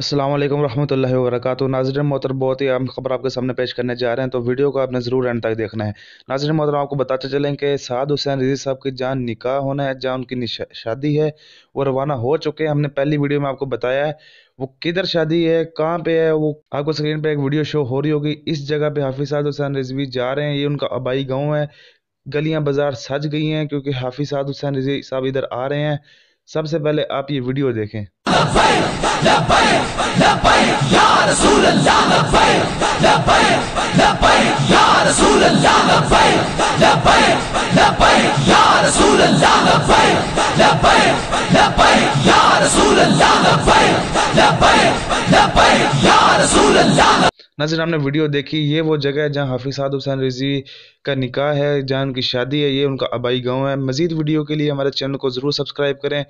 असलम वरहमल वर्क नाजरन मोहतर बहुत ही अहम खबर आपके सामने पेश करने जा रहे हैं तो वीडियो को आपने ज़रूर एंड तक देखना है नाजर मोहतर आपको बताते चलें कि साद हुसैन रजी साहब की जान निकाह होना है जहाँ उनकी शादी है वो रवाना हो चुके हैं हमने पहली वीडियो में आपको बताया है वो किधर शादी है कहाँ पे है वो आपको स्क्रीन पर एक वीडियो शो हो रही होगी इस जगह पे हाफिज साद हुसैन रिजवी जा रहे हैं ये उनका आबाई गाँव है गलियाँ बाज़ार सज गई हैं क्योंकि हाफिज साद हुसैन रजी साहब इधर आ रहे हैं सबसे पहले आप ये वीडियो देखें नजर हमने वीडियो देखी ये वो जगह है जहाँ हाफिज साद हुसैन रिजी का निकाह है जहाँ उनकी शादी है ये उनका अबाई गाँव है मजीद वीडियो के लिए हमारे चैनल को ज़रूर सब्सक्राइब करें